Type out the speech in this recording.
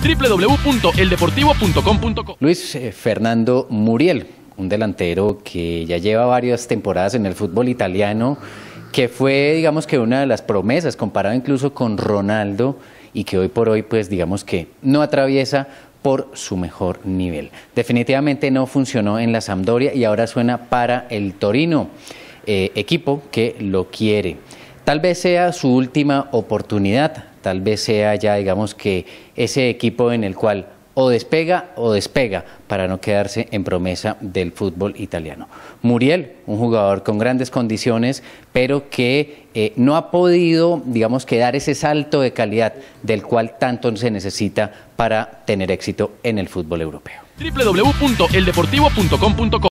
www.eldeportivo.com.co Luis eh, Fernando Muriel, un delantero que ya lleva varias temporadas en el fútbol italiano, que fue, digamos que una de las promesas, comparado incluso con Ronaldo, y que hoy por hoy, pues digamos que no atraviesa por su mejor nivel. Definitivamente no funcionó en la Sampdoria y ahora suena para el Torino, eh, equipo que lo quiere. Tal vez sea su última oportunidad, tal vez sea ya, digamos, que ese equipo en el cual o despega o despega para no quedarse en promesa del fútbol italiano. Muriel, un jugador con grandes condiciones, pero que eh, no ha podido, digamos, quedar ese salto de calidad del cual tanto se necesita para tener éxito en el fútbol europeo. www.eldeportivo.com.co